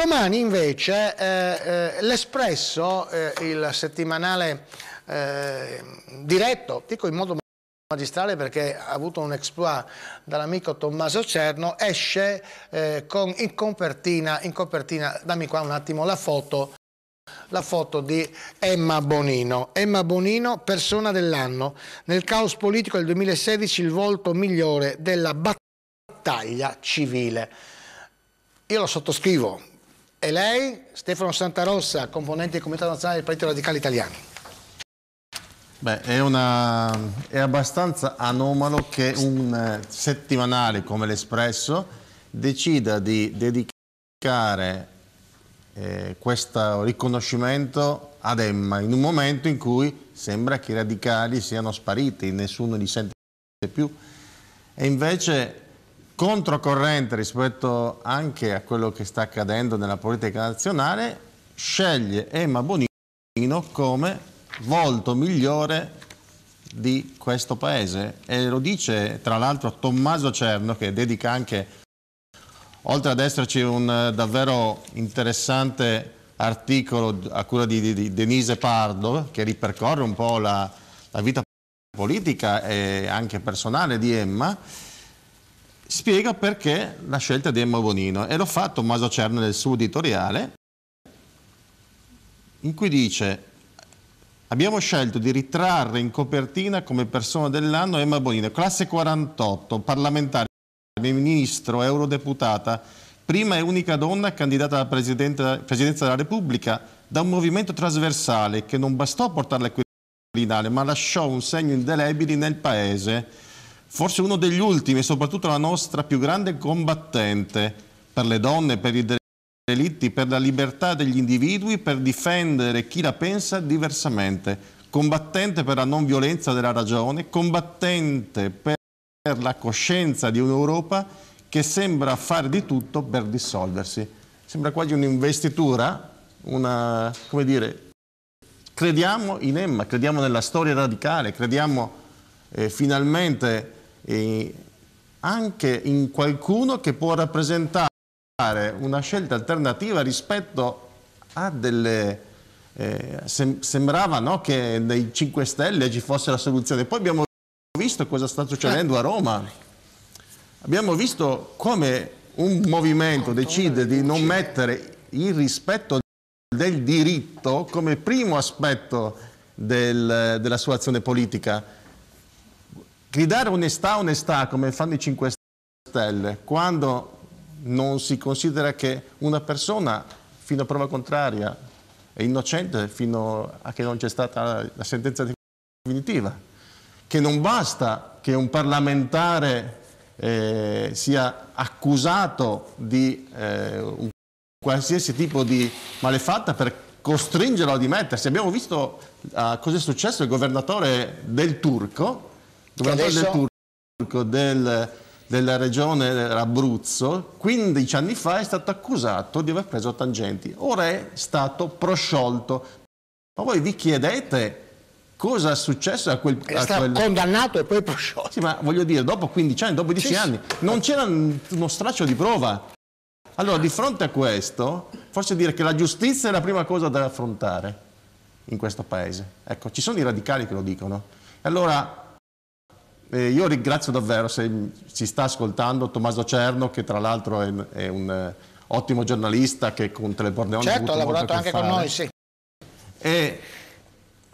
Domani invece eh, eh, l'Espresso, eh, il settimanale eh, diretto, dico in modo magistrale perché ha avuto un exploit dall'amico Tommaso Cerno, esce eh, con, in, copertina, in copertina, dammi qua un attimo la foto, la foto di Emma Bonino. Emma Bonino, persona dell'anno. Nel caos politico del 2016 il volto migliore della battaglia civile. Io lo sottoscrivo, e lei, Stefano Santarossa, componente del Comitato Nazionale del Partito Radicale Italiano. Beh, è, una, è abbastanza anomalo che un eh, settimanale come l'Espresso decida di dedicare eh, questo riconoscimento ad Emma in un momento in cui sembra che i radicali siano spariti, nessuno li sente più. E invece controcorrente rispetto anche a quello che sta accadendo nella politica nazionale, sceglie Emma Bonino come volto migliore di questo paese e lo dice tra l'altro Tommaso Cerno che dedica anche oltre ad esserci un eh, davvero interessante articolo a cura di, di Denise Pardo che ripercorre un po' la, la vita politica e anche personale di Emma spiega perché la scelta di Emma Bonino e l'ho fatto Maso Cerno nel suo editoriale in cui dice abbiamo scelto di ritrarre in copertina come persona dell'anno Emma Bonino, classe 48, parlamentare, ministro, eurodeputata, prima e unica donna candidata alla Presidenza della Repubblica da un movimento trasversale che non bastò a portarla qui ma lasciò un segno indelebile nel Paese forse uno degli ultimi e soprattutto la nostra più grande combattente per le donne, per i delitti, per la libertà degli individui, per difendere chi la pensa diversamente, combattente per la non violenza della ragione, combattente per la coscienza di un'Europa che sembra fare di tutto per dissolversi. Sembra quasi un'investitura, una, come dire, crediamo in Emma, crediamo nella storia radicale, crediamo eh, finalmente e anche in qualcuno che può rappresentare una scelta alternativa rispetto a delle... Eh, sem sembrava no, che nei 5 Stelle ci fosse la soluzione. Poi abbiamo visto cosa sta succedendo a Roma. Abbiamo visto come un movimento decide di non mettere il rispetto del diritto come primo aspetto del, della sua azione politica. Gridare onestà, onestà, come fanno i 5 Stelle, quando non si considera che una persona, fino a prova contraria, è innocente fino a che non c'è stata la sentenza definitiva, che non basta che un parlamentare eh, sia accusato di eh, un qualsiasi tipo di malefatta per costringerlo a dimettersi. Abbiamo visto eh, cosa è successo al governatore del Turco Governatore adesso... del Turco del, della regione Abruzzo, 15 anni fa è stato accusato di aver preso tangenti. Ora è stato prosciolto. Ma voi vi chiedete cosa è successo a quel... È stato quel... condannato e poi prosciolto. Sì, ma voglio dire, dopo 15 anni, dopo 10 sì, anni, non c'era uno straccio di prova. Allora, di fronte a questo, forse dire che la giustizia è la prima cosa da affrontare in questo paese. Ecco, ci sono i radicali che lo dicono. Allora, eh, io ringrazio davvero, se ci sta ascoltando, Tommaso Cerno, che tra l'altro è, è, un eh, ottimo giornalista che con Teleborneone certo, ha, ha lavorato anche fare. con noi, sì. E,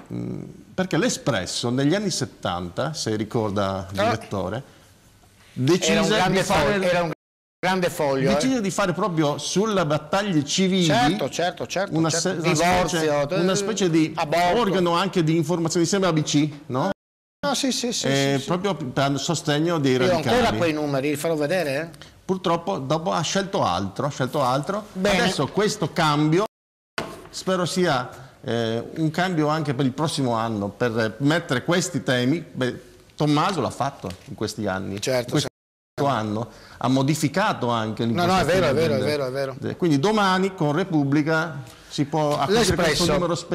mh, mm, perché l'Espresso negli anni 70, se ricorda il ah. direttore, eh. decise di fare... Foglio, era un grande foglio. Decise eh. di fare proprio sulla battaglia civile certo, certo, certo, una, certo. Una, Divorzio, specie, una, eh, specie, di aborto. organo anche di informazione, sembra ABC, no? No, sì, sì, sì, eh, sì Proprio per sostegno dei radicali. Io ancora quei numeri, li farò vedere? Eh? Purtroppo dopo ha scelto altro, ha scelto altro. Bene. Adesso questo cambio spero sia eh, un cambio anche per il prossimo anno, per mettere questi temi. Beh, Tommaso l'ha fatto in questi anni. Certo. Questi certo. anno ha modificato anche no no è vero, è vero è vero è vero quindi domani con Repubblica si può acquisire questo numero speciale